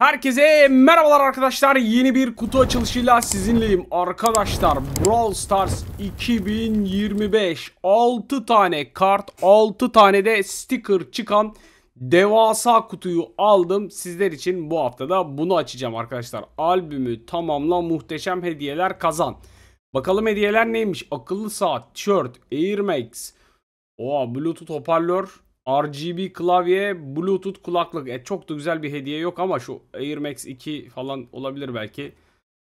Herkese merhabalar arkadaşlar. Yeni bir kutu açılışıyla sizinleyim. Arkadaşlar Brawl Stars 2025 6 tane kart, 6 tane de sticker çıkan devasa kutuyu aldım. Sizler için bu haftada bunu açacağım arkadaşlar. Albümü tamamla muhteşem hediyeler kazan. Bakalım hediyeler neymiş? Akıllı saat, tişört, Air Max. Oha Bluetooth hoparlör RGB klavye, Bluetooth kulaklık. E, çok da güzel bir hediye yok ama şu Air Max 2 falan olabilir belki.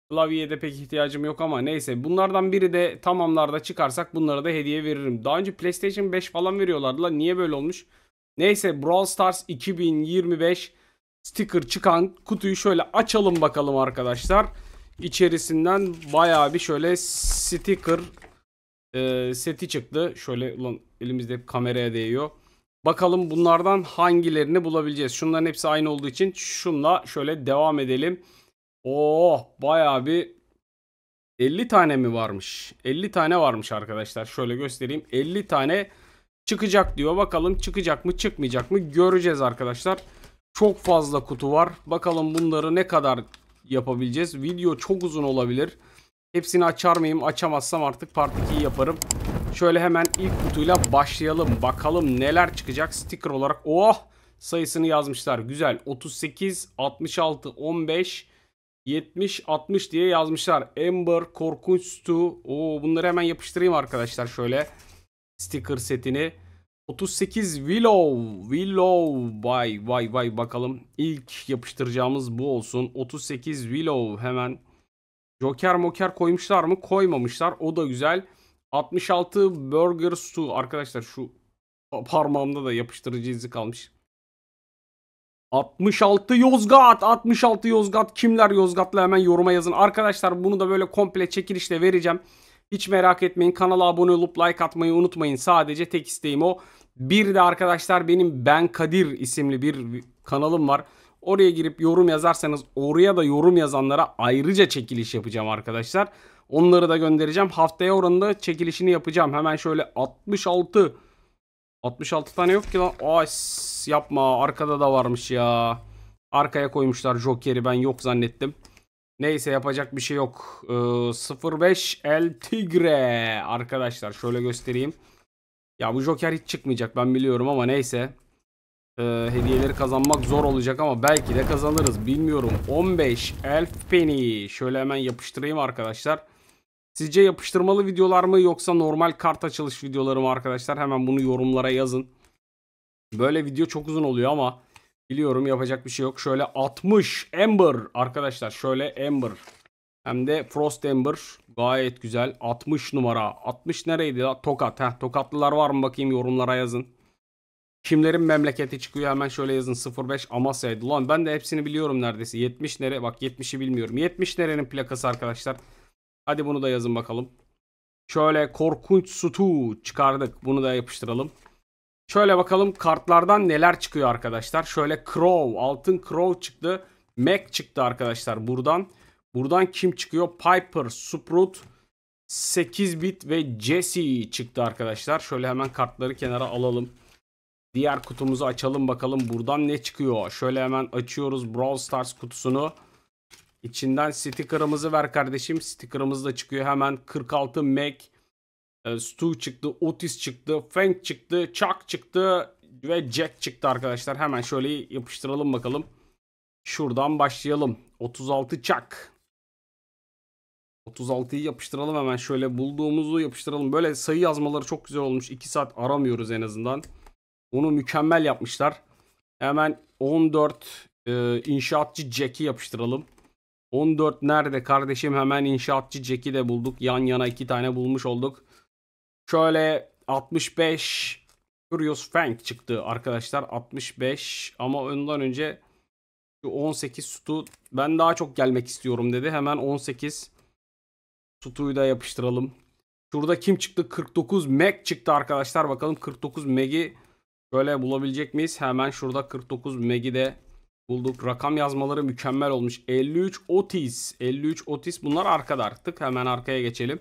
Klavyeye de pek ihtiyacım yok ama neyse. Bunlardan biri de tamamlarda çıkarsak bunlara da hediye veririm. Daha önce PlayStation 5 falan veriyorlardı la. Niye böyle olmuş? Neyse Brawl Stars 2025 sticker çıkan kutuyu şöyle açalım bakalım arkadaşlar. İçerisinden baya bir şöyle sticker e, seti çıktı. Şöyle ulan elimizde kameraya değiyor. Bakalım bunlardan hangilerini bulabileceğiz. Şunların hepsi aynı olduğu için şunla şöyle devam edelim. Oo, oh, baya bir 50 tane mi varmış? 50 tane varmış arkadaşlar. Şöyle göstereyim. 50 tane çıkacak diyor. Bakalım çıkacak mı çıkmayacak mı göreceğiz arkadaşlar. Çok fazla kutu var. Bakalım bunları ne kadar yapabileceğiz. Video çok uzun olabilir. Hepsini açar mıyım? Açamazsam artık part 2'yi yaparım. Şöyle hemen ilk kutuyla başlayalım. Bakalım neler çıkacak sticker olarak. Oh! Sayısını yazmışlar. Güzel. 38, 66, 15, 70, 60 diye yazmışlar. Ember, Korkunç Stu. Oo, bunları hemen yapıştırayım arkadaşlar şöyle. Sticker setini. 38 Willow. Willow. Vay vay vay bakalım. İlk yapıştıracağımız bu olsun. 38 Willow hemen. Joker moker koymuşlar mı? Koymamışlar. O da güzel. 66 Burger Stew. Arkadaşlar şu parmağımda da yapıştırıcı izi kalmış. 66 Yozgat 66 Yozgat kimler Yozgat'la hemen yoruma yazın. Arkadaşlar bunu da böyle komple çekilişle vereceğim. Hiç merak etmeyin kanala abone olup like atmayı unutmayın. Sadece tek isteğim o. Bir de arkadaşlar benim Ben Kadir isimli bir kanalım var. Oraya girip yorum yazarsanız oraya da yorum yazanlara ayrıca çekiliş yapacağım arkadaşlar. Onları da göndereceğim. Haftaya oranında çekilişini yapacağım. Hemen şöyle 66 66 tane yok ki lan. Ay yapma arkada da varmış ya. Arkaya koymuşlar Joker'i ben yok zannettim. Neyse yapacak bir şey yok. Ee, 05 El Tigre arkadaşlar şöyle göstereyim. Ya bu Joker hiç çıkmayacak ben biliyorum ama neyse. Ee, hediyeleri kazanmak zor olacak ama belki de kazanırız bilmiyorum. 15 Elf Penny şöyle hemen yapıştırayım arkadaşlar. Sizce yapıştırmalı videolar mı yoksa normal kart açılış videoları mı arkadaşlar? Hemen bunu yorumlara yazın. Böyle video çok uzun oluyor ama biliyorum yapacak bir şey yok. Şöyle 60 Ember arkadaşlar şöyle Ember. Hem de Frost Ember gayet güzel. 60 numara. 60 nereydi la? Tokat. Heh, tokatlılar var mı bakayım yorumlara yazın. Kimlerin memleketi çıkıyor hemen şöyle yazın 05 Amasya'ydı. Lan ben de hepsini biliyorum neredeyse. 70 nere? Bak 70'i bilmiyorum. 70 nerenin plakası arkadaşlar. Hadi bunu da yazın bakalım. Şöyle korkunç sutu çıkardık. Bunu da yapıştıralım. Şöyle bakalım kartlardan neler çıkıyor arkadaşlar. Şöyle Crow, altın Crow çıktı. Mac çıktı arkadaşlar buradan. Buradan kim çıkıyor? Piper, Sprout, 8 bit ve Jesse çıktı arkadaşlar. Şöyle hemen kartları kenara alalım. Diğer kutumuzu açalım bakalım buradan ne çıkıyor. Şöyle hemen açıyoruz Brawl Stars kutusunu. İçinden sticker'ımızı ver kardeşim. Sticker'ımız da çıkıyor hemen. 46 Mac. E, Stu çıktı. Otis çıktı. Frank çıktı. Chuck çıktı. Ve Jack çıktı arkadaşlar. Hemen şöyle yapıştıralım bakalım. Şuradan başlayalım. 36 Chuck. 36'yı yapıştıralım hemen şöyle bulduğumuzu yapıştıralım. Böyle sayı yazmaları çok güzel olmuş. 2 saat aramıyoruz en azından. Onu mükemmel yapmışlar. Hemen 14 e, inşaatçı Jack'i yapıştıralım. 14 nerede kardeşim hemen inşaatçı Jack'i de bulduk. Yan yana iki tane bulmuş olduk. Şöyle 65 Curious Fang çıktı arkadaşlar. 65 ama ondan önce 18 sutu ben daha çok gelmek istiyorum dedi. Hemen 18 sutuyu da yapıştıralım. Şurada kim çıktı? 49 Mac çıktı arkadaşlar. Bakalım 49 Mac'i böyle bulabilecek miyiz? Hemen şurada 49 Mac'i de Bulduk. Rakam yazmaları mükemmel olmuş. 53 Otis. 53 Otis. Bunlar arkada artık. Hemen arkaya geçelim.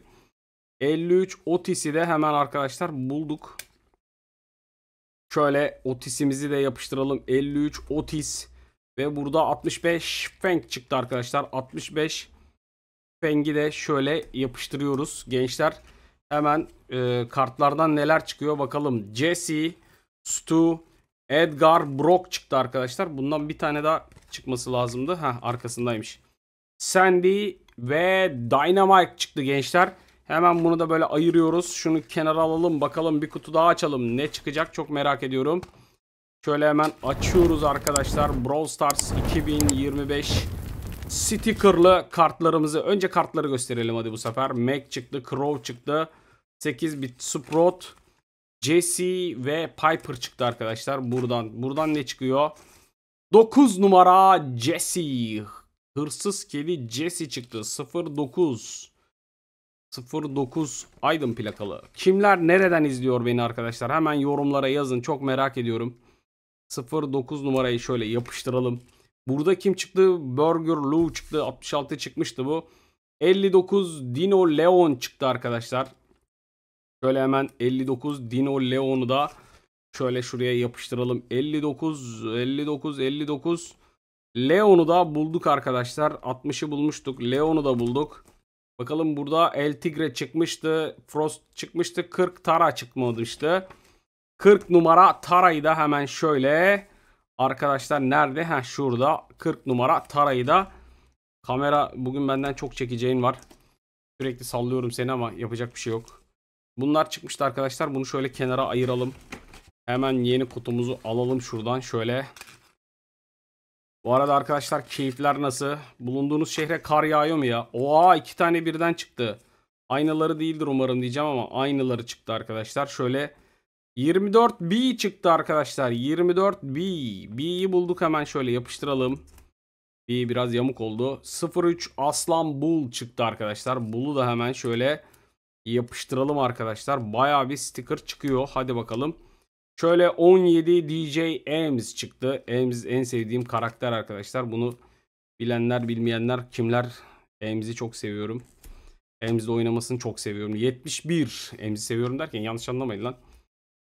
53 Otis'i de hemen arkadaşlar bulduk. Şöyle Otis'imizi de yapıştıralım. 53 Otis. Ve burada 65 Feng çıktı arkadaşlar. 65 Feng'i de şöyle yapıştırıyoruz. Gençler hemen e, kartlardan neler çıkıyor bakalım. Jesse, Stu, Edgar Brock çıktı arkadaşlar. Bundan bir tane daha çıkması lazımdı. Ha arkasındaymış. Sandy ve Dynamite çıktı gençler. Hemen bunu da böyle ayırıyoruz. Şunu kenara alalım bakalım bir kutu daha açalım. Ne çıkacak çok merak ediyorum. Şöyle hemen açıyoruz arkadaşlar. Brawl Stars 2025 stickerlı kartlarımızı. Önce kartları gösterelim hadi bu sefer. Mac çıktı, Crow çıktı. 8 bit Sprout. Jesse ve Piper çıktı arkadaşlar buradan. Buradan ne çıkıyor? 9 numara Jesse. Hırsız kedi Jesse çıktı. 09. 09 Aydın plakalı. Kimler nereden izliyor beni arkadaşlar? Hemen yorumlara yazın. Çok merak ediyorum. 09 numarayı şöyle yapıştıralım. Burada kim çıktı? Burger Lou çıktı. 66 çıkmıştı bu. 59 Dino Leon çıktı arkadaşlar. Şöyle hemen 59 Dino Leon'u da şöyle şuraya yapıştıralım. 59, 59, 59. Leon'u da bulduk arkadaşlar. 60'ı bulmuştuk. Leon'u da bulduk. Bakalım burada El Tigre çıkmıştı. Frost çıkmıştı. 40 Tara çıkmamıştı. 40 numara Tara'yı da hemen şöyle. Arkadaşlar nerede? Ha şurada. 40 numara Tara'yı da. Kamera bugün benden çok çekeceğin var. Sürekli sallıyorum seni ama yapacak bir şey yok. Bunlar çıkmıştı arkadaşlar. Bunu şöyle kenara ayıralım. Hemen yeni kutumuzu alalım şuradan şöyle. Bu arada arkadaşlar keyifler nasıl? Bulunduğunuz şehre kar yağıyor mu ya? Oha iki tane birden çıktı. Aynaları değildir umarım diyeceğim ama aynaları çıktı arkadaşlar. Şöyle 24B çıktı arkadaşlar. 24B. B'yi bulduk hemen şöyle yapıştıralım. B biraz yamuk oldu. 03 Aslan Bul çıktı arkadaşlar. Bulu da hemen şöyle yapıştıralım arkadaşlar. Baya bir sticker çıkıyor. Hadi bakalım. Şöyle 17 DJ Ames çıktı. Ames en sevdiğim karakter arkadaşlar. Bunu bilenler bilmeyenler kimler Ames'i çok seviyorum. Ames'le oynamasını çok seviyorum. 71 Ames'i seviyorum derken yanlış anlamayın lan.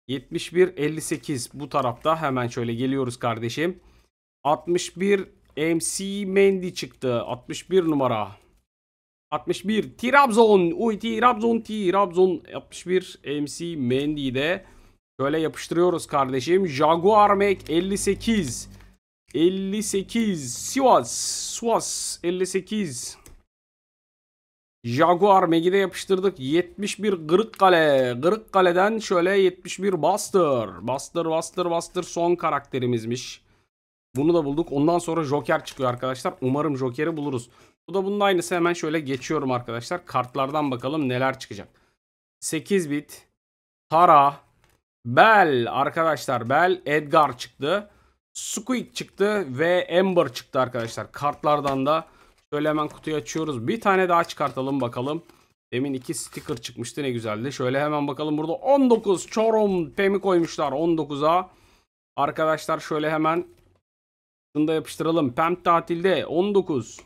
71 58 bu tarafta hemen şöyle geliyoruz kardeşim. 61 MC Mendy çıktı. 61 numara. 61 Trabzon. Uy Trabzon Trabzon 61 MC Mendy'de. Şöyle yapıştırıyoruz kardeşim. Jaguar Mac 58. 58 Sivas Sivas 58 Jaguar Megi'de yapıştırdık. 71 Gırık Kale. Gırık Kale'den şöyle 71 Buster. Buster Buster Buster son karakterimizmiş. Bunu da bulduk. Ondan sonra Joker çıkıyor arkadaşlar. Umarım Joker'i buluruz. Bu da bunun aynısı hemen şöyle geçiyorum arkadaşlar. Kartlardan bakalım neler çıkacak. 8 bit. Tara. Bell arkadaşlar. Bell Edgar çıktı. Squeak çıktı ve Ember çıktı arkadaşlar. Kartlardan da şöyle hemen kutuyu açıyoruz. Bir tane daha çıkartalım bakalım. Demin iki sticker çıkmıştı ne güzeldi. Şöyle hemen bakalım burada 19 Çorum Pemi koymuşlar 19'a. Arkadaşlar şöyle hemen şunu da yapıştıralım. Pem tatilde 19.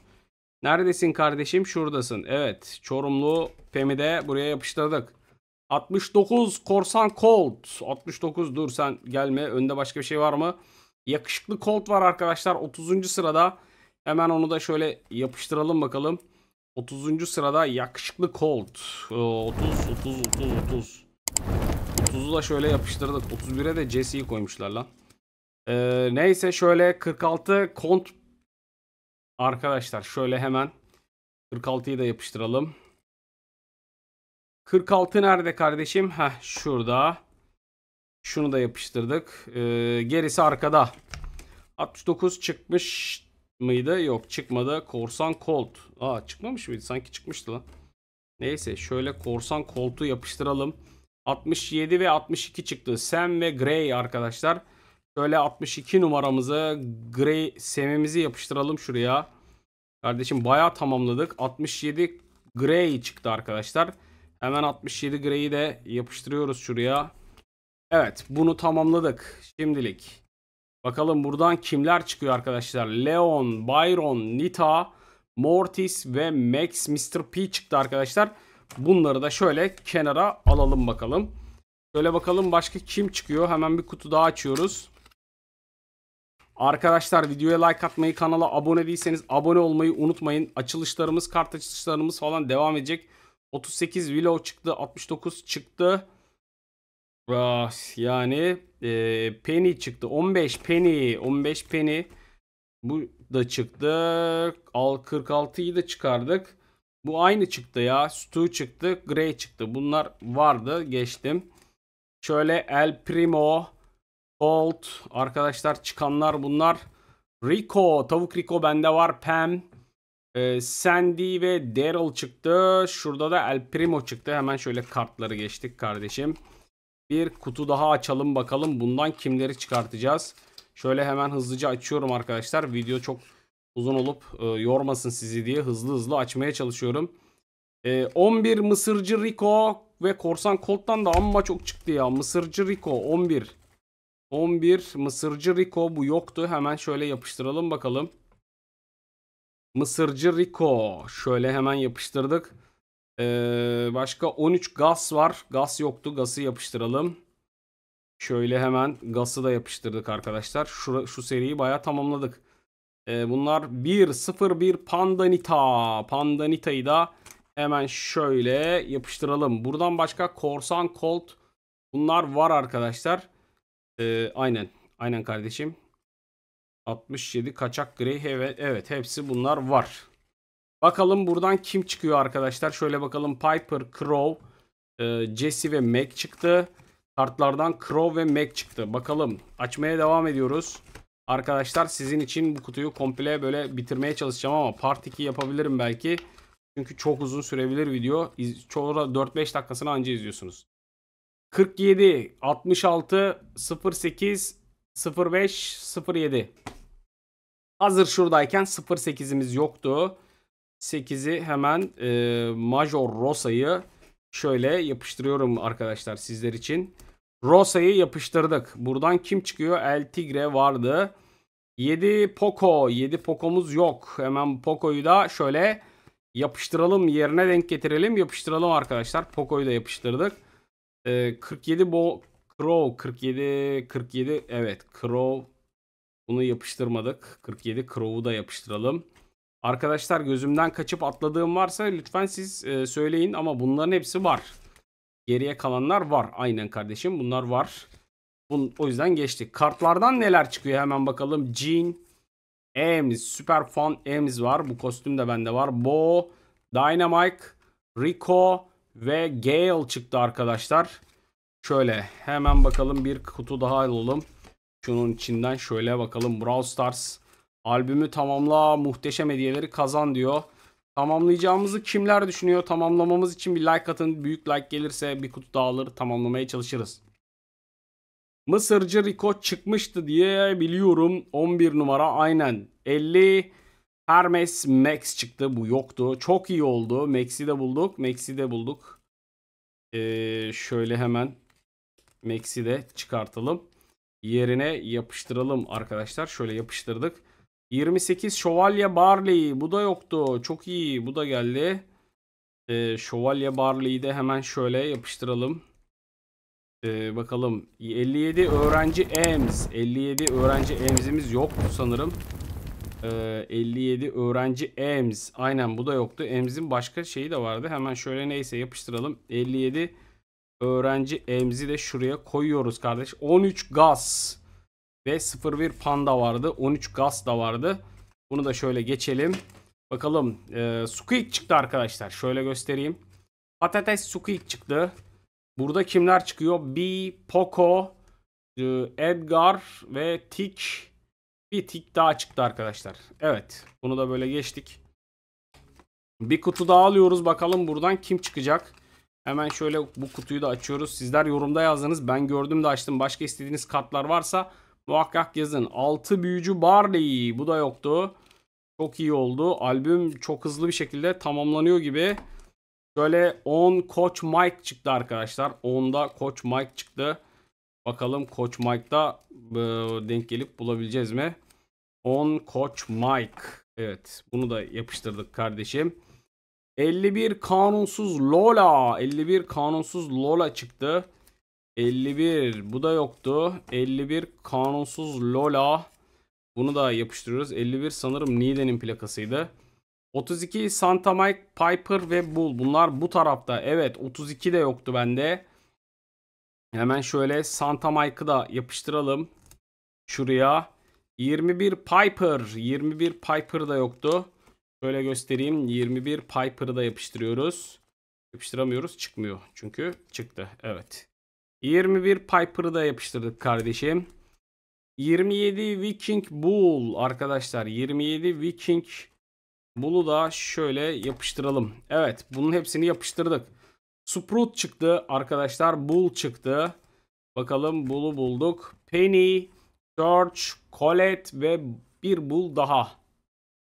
Neredesin kardeşim? Şuradasın. Evet. Çorumlu pemide buraya yapıştırdık. 69 Korsan Colt. 69 dur sen gelme. Önde başka bir şey var mı? Yakışıklı Colt var arkadaşlar. 30. sırada. Hemen onu da şöyle yapıştıralım bakalım. 30. sırada yakışıklı Colt. 30, 30, 30, 30. 30'u da şöyle yapıştırdık. 31'e de Jesse'yi koymuşlar lan. Ee, neyse şöyle 46 Kont Arkadaşlar şöyle hemen 46'yı da yapıştıralım. 46 nerede kardeşim? Heh şurada. Şunu da yapıştırdık. Ee, gerisi arkada. 69 çıkmış mıydı? Yok çıkmadı. Korsan Colt. Aa çıkmamış mıydı? Sanki çıkmıştı lan. Neyse şöyle Korsan Colt'u yapıştıralım. 67 ve 62 çıktı. Sam ve Gray arkadaşlar. Şöyle 62 numaramızı grey semimizi yapıştıralım şuraya. Kardeşim bayağı tamamladık. 67 grey çıktı arkadaşlar. Hemen 67 grey'i de yapıştırıyoruz şuraya. Evet bunu tamamladık şimdilik. Bakalım buradan kimler çıkıyor arkadaşlar. Leon, Byron, Nita, Mortis ve Max Mr. P çıktı arkadaşlar. Bunları da şöyle kenara alalım bakalım. Şöyle bakalım başka kim çıkıyor. Hemen bir kutu daha açıyoruz. Arkadaşlar videoya like atmayı, kanala abone değilseniz abone olmayı unutmayın. Açılışlarımız, kart açılışlarımız falan devam edecek. 38 Willow çıktı, 69 çıktı. Ah, yani e, Penny çıktı. 15 Penny, 15 Penny. Bu da çıktı. Al 46'yı da çıkardık. Bu aynı çıktı ya. Stu çıktı, Grey çıktı. Bunlar vardı, geçtim. Şöyle El Primo, Colt. Arkadaşlar çıkanlar bunlar. Rico. Tavuk Rico bende var. Pam. Ee, Sandy ve Daryl çıktı. Şurada da El Primo çıktı. Hemen şöyle kartları geçtik kardeşim. Bir kutu daha açalım bakalım. Bundan kimleri çıkartacağız? Şöyle hemen hızlıca açıyorum arkadaşlar. Video çok uzun olup e, yormasın sizi diye hızlı hızlı açmaya çalışıyorum. E, ee, 11 Mısırcı Rico ve Korsan Colt'tan da amma çok çıktı ya. Mısırcı Rico 11. 11 Mısırcı Rico bu yoktu. Hemen şöyle yapıştıralım bakalım. Mısırcı Rico. Şöyle hemen yapıştırdık. Ee, başka 13 gaz var. Gaz yoktu. Gazı yapıştıralım. Şöyle hemen gazı da yapıştırdık arkadaşlar. Şu, şu seriyi baya tamamladık. Ee, bunlar 1-0-1 Pandanita. Pandanita'yı da hemen şöyle yapıştıralım. Buradan başka Korsan Colt bunlar var arkadaşlar. Ee, aynen. Aynen kardeşim. 67 kaçak gri. Evet, evet hepsi bunlar var. Bakalım buradan kim çıkıyor arkadaşlar. Şöyle bakalım Piper, Crow, Jesse ve Mac çıktı. Kartlardan Crow ve Mac çıktı. Bakalım açmaya devam ediyoruz. Arkadaşlar sizin için bu kutuyu komple böyle bitirmeye çalışacağım ama part 2 yapabilirim belki. Çünkü çok uzun sürebilir video. Çoğu 4-5 dakikasını anca izliyorsunuz. 47 66 08 05 07 Hazır şuradayken 08'imiz yoktu. 8'i hemen e, Major Rosa'yı şöyle yapıştırıyorum arkadaşlar sizler için. Rosa'yı yapıştırdık. Buradan kim çıkıyor? El Tigre vardı. 7 Poco. 7 Poco'muz yok. Hemen Poco'yu da şöyle yapıştıralım. Yerine denk getirelim. Yapıştıralım arkadaşlar. Poco'yu da yapıştırdık. 47 bo Crow 47 47 evet Crow bunu yapıştırmadık. 47 Crow'u da yapıştıralım. Arkadaşlar gözümden kaçıp atladığım varsa lütfen siz e, söyleyin ama bunların hepsi var. Geriye kalanlar var. Aynen kardeşim bunlar var. Bun, o yüzden geçtik. Kartlardan neler çıkıyor hemen bakalım. Jean, Ames, Super Fun Ames var. Bu kostüm de bende var. Bo, Dynamite, Rico, ve Gale çıktı arkadaşlar. Şöyle hemen bakalım bir kutu daha alalım. Şunun içinden şöyle bakalım. Brawl Stars albümü tamamla muhteşem hediyeleri kazan diyor. Tamamlayacağımızı kimler düşünüyor? Tamamlamamız için bir like atın. Büyük like gelirse bir kutu daha alır tamamlamaya çalışırız. Mısırcı Rico çıkmıştı diye biliyorum. 11 numara aynen. 50 Hermes Max çıktı. Bu yoktu. Çok iyi oldu. Max'i de bulduk. Max'i de bulduk. Ee, şöyle hemen Max'i de çıkartalım. Yerine yapıştıralım arkadaşlar. Şöyle yapıştırdık. 28 Şövalye Barley. Bu da yoktu. Çok iyi. Bu da geldi. Ee, Şövalye Barley'i de hemen şöyle yapıştıralım. Ee, bakalım. 57 öğrenci EMS. 57 öğrenci EMS'imiz yok sanırım. 57 ee, öğrenci EMS. Aynen bu da yoktu. EMS'in başka şeyi de vardı. Hemen şöyle neyse yapıştıralım. 57 öğrenci EMS'i de şuraya koyuyoruz kardeş. 13 gaz ve 01 panda vardı. 13 gaz da vardı. Bunu da şöyle geçelim. Bakalım. Ee, squeak çıktı arkadaşlar. Şöyle göstereyim. Patates Squeak çıktı. Burada kimler çıkıyor? B, Poco, ee, Edgar ve Tik bir tik daha çıktı arkadaşlar. Evet. Bunu da böyle geçtik. Bir kutu daha alıyoruz. Bakalım buradan kim çıkacak. Hemen şöyle bu kutuyu da açıyoruz. Sizler yorumda yazdınız. Ben gördüm de açtım. Başka istediğiniz kartlar varsa muhakkak yazın. 6 büyücü Barley. Bu da yoktu. Çok iyi oldu. Albüm çok hızlı bir şekilde tamamlanıyor gibi. Şöyle 10 Coach Mike çıktı arkadaşlar. 10'da Coach Mike çıktı. Bakalım Coach Mike'da e, denk gelip bulabileceğiz mi? On Coach Mike. Evet bunu da yapıştırdık kardeşim. 51 kanunsuz Lola. 51 kanunsuz Lola çıktı. 51 bu da yoktu. 51 kanunsuz Lola. Bunu da yapıştırıyoruz. 51 sanırım Nide'nin plakasıydı. 32 Santa Mike, Piper ve Bull. Bunlar bu tarafta. Evet 32 de yoktu bende. Hemen şöyle Santa Mike'ı da yapıştıralım. Şuraya. 21 Piper. 21 Piper da yoktu. Şöyle göstereyim. 21 Piper'ı da yapıştırıyoruz. Yapıştıramıyoruz. Çıkmıyor. Çünkü çıktı. Evet. 21 Piper'ı da yapıştırdık kardeşim. 27 Viking Bull arkadaşlar. 27 Viking Bull'u da şöyle yapıştıralım. Evet. Bunun hepsini yapıştırdık. Sprout çıktı arkadaşlar. Bull çıktı. Bakalım Bull'u bulduk. Penny, George, Colette ve bir bul daha.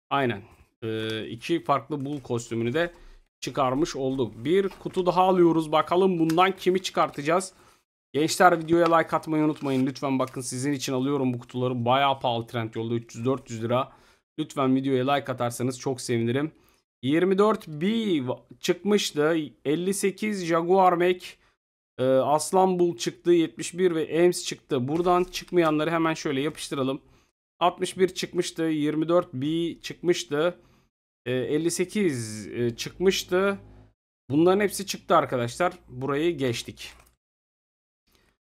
Aynen. Ee, iki farklı bul kostümünü de çıkarmış olduk. Bir kutu daha alıyoruz. Bakalım bundan kimi çıkartacağız. Gençler videoya like atmayı unutmayın. Lütfen bakın sizin için alıyorum bu kutuları. Bayağı pahalı trend yolda 300-400 lira. Lütfen videoya like atarsanız çok sevinirim. 24B çıkmıştı. 58 Jaguar Mac ee, Aslanbul çıktı 71 ve Ems çıktı. Buradan çıkmayanları hemen şöyle yapıştıralım. 61 çıkmıştı. 24 B çıkmıştı. 58 ee, e, çıkmıştı. Bunların hepsi çıktı arkadaşlar. Burayı geçtik.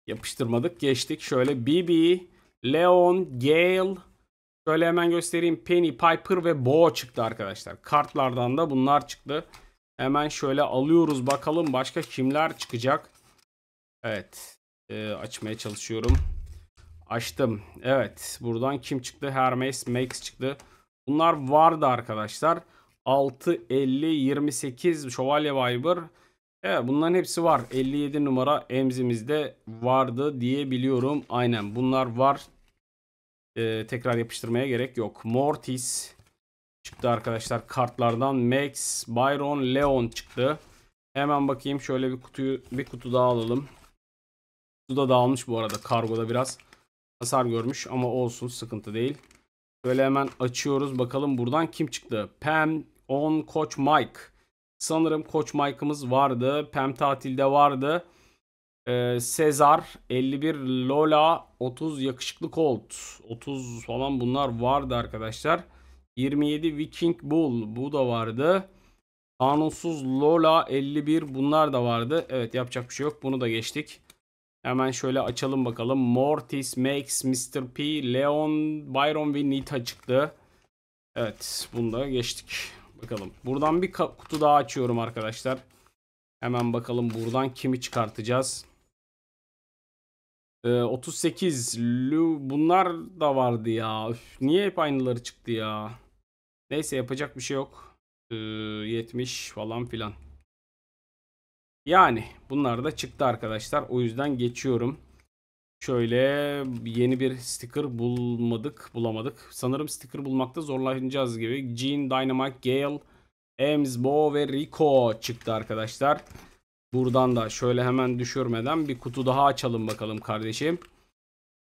Yapıştırmadık. Geçtik. Şöyle BB, Leon, Gale. Şöyle hemen göstereyim. Penny, Piper ve Bo çıktı arkadaşlar. Kartlardan da bunlar çıktı. Hemen şöyle alıyoruz bakalım başka kimler çıkacak. Evet. E, açmaya çalışıyorum. Açtım. Evet. Buradan kim çıktı? Hermes, Max çıktı. Bunlar vardı arkadaşlar. 6, 50, 28, Şövalye Viber. Evet bunların hepsi var. 57 numara emzimizde vardı diyebiliyorum. Aynen bunlar var. Ee, tekrar yapıştırmaya gerek yok. Mortis çıktı arkadaşlar kartlardan. Max, Byron, Leon çıktı. Hemen bakayım şöyle bir kutuyu bir kutu daha alalım. Su da dağılmış bu arada kargoda biraz. Hasar görmüş ama olsun sıkıntı değil. Böyle hemen açıyoruz bakalım buradan kim çıktı? Pam on Coach, Mike. Sanırım Coach Mike'ımız vardı. Pam tatilde vardı. Ee, Sezar 51 Lola 30 yakışıklı Colt 30 falan bunlar vardı arkadaşlar. 27 Viking Bull bu da vardı. Kanunsuz Lola 51 bunlar da vardı. Evet yapacak bir şey yok. Bunu da geçtik. Hemen şöyle açalım bakalım. Mortis, Max, Mr. P, Leon, Byron ve Nita çıktı. Evet bunu da geçtik. Bakalım. Buradan bir kutu daha açıyorum arkadaşlar. Hemen bakalım buradan kimi çıkartacağız. Ee, 38. Lü, bunlar da vardı ya. Üf, niye hep aynıları çıktı ya. Neyse yapacak bir şey yok. Ee, 70 falan filan. Yani bunlar da çıktı arkadaşlar. O yüzden geçiyorum. Şöyle yeni bir sticker bulmadık, bulamadık. Sanırım sticker bulmakta zorlanacağız gibi. Gene, Dynamite, Gale, Ames, Bo ve Rico çıktı arkadaşlar. Buradan da şöyle hemen düşürmeden bir kutu daha açalım bakalım kardeşim.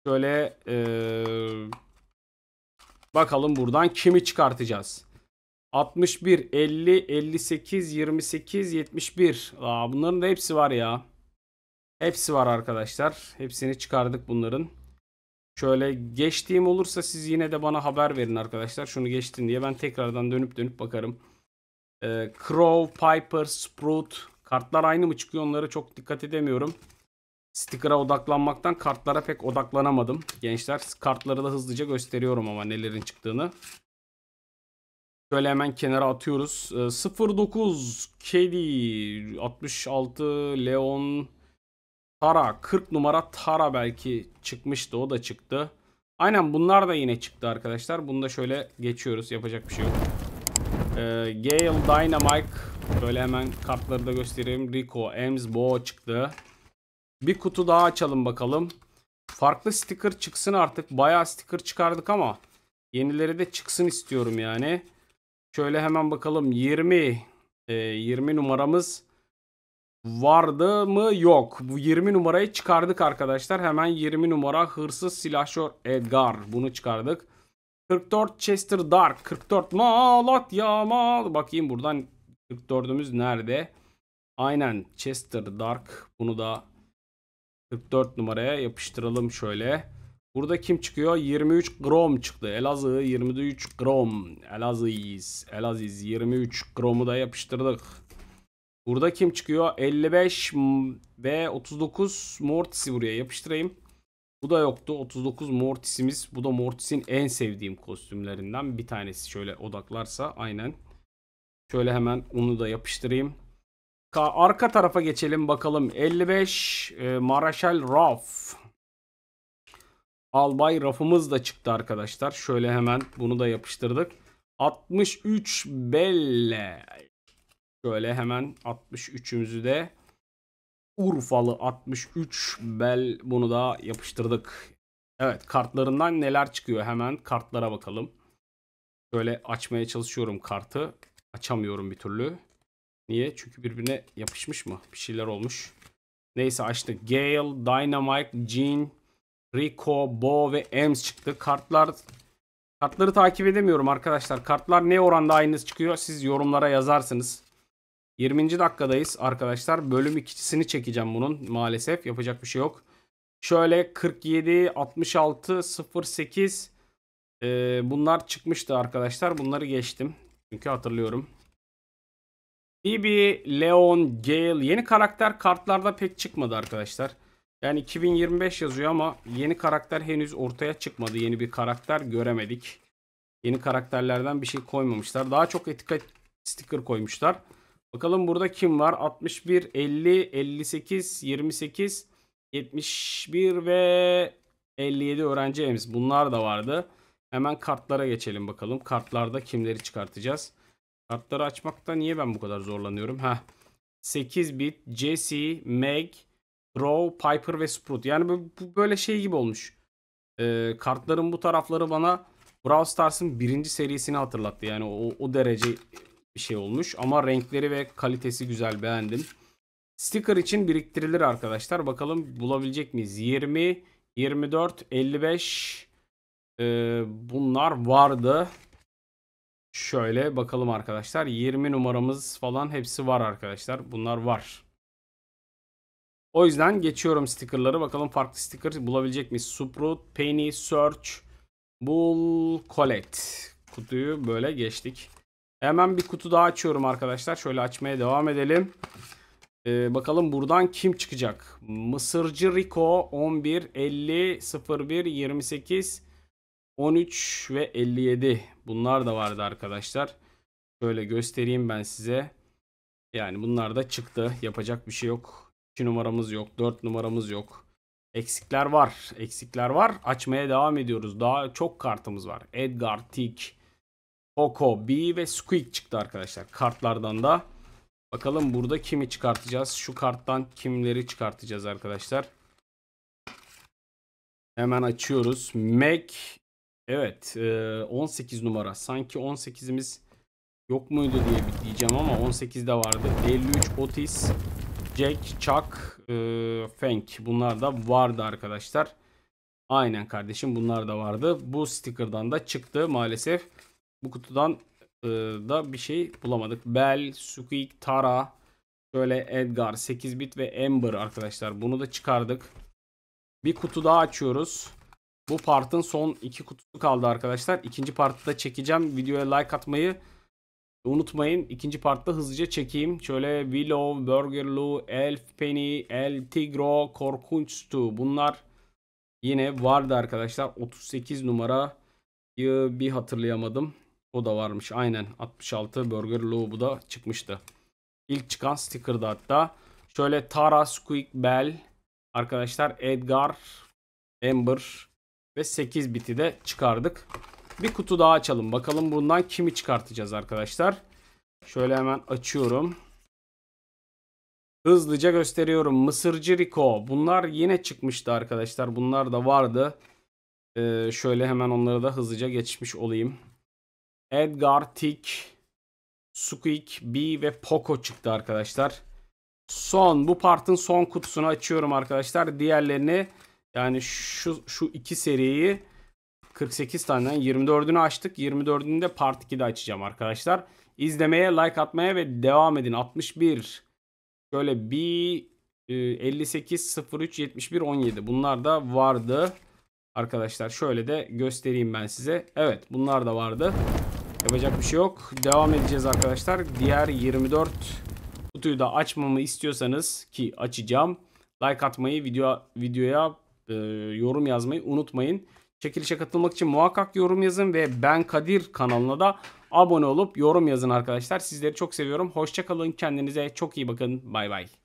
Şöyle ee, bakalım buradan kimi çıkartacağız. 61, 50, 58, 28, 71. Aa, bunların da hepsi var ya. Hepsi var arkadaşlar. Hepsini çıkardık bunların. Şöyle geçtiğim olursa siz yine de bana haber verin arkadaşlar. Şunu geçtin diye ben tekrardan dönüp dönüp bakarım. Ee, Crow, Piper, Sprout. Kartlar aynı mı çıkıyor onlara çok dikkat edemiyorum. Sticker'a odaklanmaktan kartlara pek odaklanamadım. Gençler kartları da hızlıca gösteriyorum ama nelerin çıktığını. Şöyle hemen kenara atıyoruz. 09 ee, Kedi 66 Leon Tara 40 numara Tara belki çıkmıştı o da çıktı. Aynen bunlar da yine çıktı arkadaşlar. Bunu da şöyle geçiyoruz. Yapacak bir şey yok. Ee, Gale Dynamite böyle hemen kartları da göstereyim. Rico, Ems, Bo çıktı. Bir kutu daha açalım bakalım. Farklı sticker çıksın artık. Bayağı sticker çıkardık ama yenileri de çıksın istiyorum yani. Şöyle hemen bakalım 20 e, 20 numaramız vardı mı? Yok. Bu 20 numarayı çıkardık arkadaşlar. Hemen 20 numara hırsız silahşör Edgar. Bunu çıkardık. 44 Chester Dark. 44 Malatya mal. Bakayım buradan 44'ümüz nerede? Aynen Chester Dark. Bunu da 44 numaraya yapıştıralım şöyle. Burada kim çıkıyor? 23 Grom çıktı. Elazığ 23 Grom. Elazığ'ız. Elazığ'ız 23 Grom'u da yapıştırdık. Burada kim çıkıyor? 55 ve 39 Mortis'i buraya yapıştırayım. Bu da yoktu. 39 Mortis'imiz. Bu da Mortis'in en sevdiğim kostümlerinden bir tanesi. Şöyle odaklarsa aynen. Şöyle hemen onu da yapıştırayım. Arka tarafa geçelim bakalım. 55 e, Marshall Ruff albay rafımız da çıktı arkadaşlar. Şöyle hemen bunu da yapıştırdık. 63 belle. Şöyle hemen 63'ümüzü de Urfalı 63 bel bunu da yapıştırdık. Evet kartlarından neler çıkıyor hemen kartlara bakalım. Şöyle açmaya çalışıyorum kartı. Açamıyorum bir türlü. Niye? Çünkü birbirine yapışmış mı? Bir şeyler olmuş. Neyse açtık. Gale, Dynamite, Jean, Rico, Bo ve Ems çıktı. Kartlar kartları takip edemiyorum arkadaşlar. Kartlar ne oranda aynı çıkıyor siz yorumlara yazarsınız. 20. dakikadayız arkadaşlar. Bölüm ikisini çekeceğim bunun maalesef. Yapacak bir şey yok. Şöyle 47, 66, 08 e, bunlar çıkmıştı arkadaşlar. Bunları geçtim. Çünkü hatırlıyorum. Bibi, Leon, Gale yeni karakter kartlarda pek çıkmadı arkadaşlar. Yani 2025 yazıyor ama yeni karakter henüz ortaya çıkmadı. Yeni bir karakter göremedik. Yeni karakterlerden bir şey koymamışlar. Daha çok etiket sticker koymuşlar. Bakalım burada kim var? 61, 50, 58, 28, 71 ve 57 öğrencimiz. Bunlar da vardı. Hemen kartlara geçelim bakalım. Kartlarda kimleri çıkartacağız? Kartları açmakta niye ben bu kadar zorlanıyorum? Heh. 8 bit, Jesse, Meg, Row, Piper ve Sprout. Yani bu böyle şey gibi olmuş. E, kartların bu tarafları bana Brawl Stars'ın birinci serisini hatırlattı. Yani o, o derece bir şey olmuş. Ama renkleri ve kalitesi güzel beğendim. Sticker için biriktirilir arkadaşlar. Bakalım bulabilecek miyiz? 20, 24, 55 e, bunlar vardı. Şöyle bakalım arkadaşlar. 20 numaramız falan hepsi var arkadaşlar. Bunlar var. O yüzden geçiyorum stickerları. Bakalım farklı sticker bulabilecek miyiz? Suprut, Penny, Search, Bull, Collect. Kutuyu böyle geçtik. Hemen bir kutu daha açıyorum arkadaşlar. Şöyle açmaya devam edelim. Ee, bakalım buradan kim çıkacak? Mısırcı Rico 11, 50, 01, 28, 13 ve 57. Bunlar da vardı arkadaşlar. Böyle göstereyim ben size. Yani bunlar da çıktı. Yapacak bir şey yok. 2 numaramız yok. 4 numaramız yok. Eksikler var. Eksikler var. Açmaya devam ediyoruz. Daha çok kartımız var. Edgar, Tick, Oko, B ve Squeak çıktı arkadaşlar. Kartlardan da. Bakalım burada kimi çıkartacağız? Şu karttan kimleri çıkartacağız arkadaşlar? Hemen açıyoruz. Mac. Evet. 18 e, numara. Sanki 18'imiz yok muydu diye diyeceğim ama 18 de vardı. 53 Otis. Jack, Chuck, e, Feng bunlar da vardı arkadaşlar. Aynen kardeşim bunlar da vardı. Bu sticker'dan da çıktı maalesef. Bu kutudan e, da bir şey bulamadık. Bell, Squeak, Tara, şöyle Edgar, 8 bit ve Ember arkadaşlar. Bunu da çıkardık. Bir kutu daha açıyoruz. Bu partın son iki kutusu kaldı arkadaşlar. İkinci partı da çekeceğim. Videoya like atmayı Unutmayın ikinci partta hızlıca çekeyim. Şöyle Willow, Burgerloo, Elf, Penny, El Tigro, Korkunçtu. Bunlar yine vardı arkadaşlar. 38 numara bir hatırlayamadım. O da varmış aynen. 66 Burgerloo bu da çıkmıştı. İlk çıkan sticker'dı hatta. Şöyle Tara, Squeak, Bell, arkadaşlar Edgar, Ember ve 8 biti de çıkardık. Bir kutu daha açalım. Bakalım bundan kimi çıkartacağız arkadaşlar. Şöyle hemen açıyorum. Hızlıca gösteriyorum. Mısırcı Rico. Bunlar yine çıkmıştı arkadaşlar. Bunlar da vardı. Ee, şöyle hemen onları da hızlıca geçmiş olayım. Edgar, Tick, Squeak, B ve Poco çıktı arkadaşlar. Son bu partın son kutusunu açıyorum arkadaşlar. Diğerlerini yani şu şu iki seriyi 48 taneden 24'ünü açtık. 24'ünü de part 2'de açacağım arkadaşlar. İzlemeye, like atmaya ve devam edin. 61 şöyle bir 58 03 71 17 bunlar da vardı. Arkadaşlar şöyle de göstereyim ben size. Evet bunlar da vardı. Yapacak bir şey yok. Devam edeceğiz arkadaşlar. Diğer 24 kutuyu da açmamı istiyorsanız ki açacağım. Like atmayı, video videoya e, yorum yazmayı unutmayın. Çekilişe katılmak için muhakkak yorum yazın ve Ben Kadir kanalına da abone olup yorum yazın arkadaşlar. Sizleri çok seviyorum. Hoşçakalın. Kendinize çok iyi bakın. Bay bay.